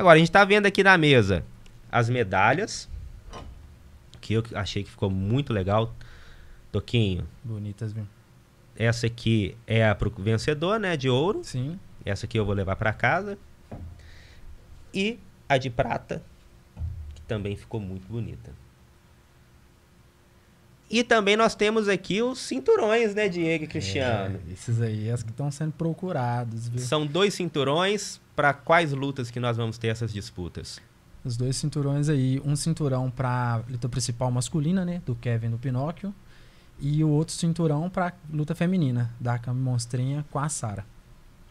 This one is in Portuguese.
Agora, a gente está vendo aqui na mesa as medalhas, que eu achei que ficou muito legal. Toquinho. Bonitas, viu? Essa aqui é a pro vencedor, né? De ouro. Sim. Essa aqui eu vou levar para casa. E a de prata, que também ficou muito bonita. E também nós temos aqui os cinturões, né, Diego e é, Cristiano? É, esses aí, as que estão sendo procurados. Viu? São dois cinturões para quais lutas que nós vamos ter essas disputas? Os dois cinturões aí, um cinturão para luta principal masculina, né, do Kevin do Pinóquio, e o outro cinturão para luta feminina, da Cami Monstrinha com a Sara.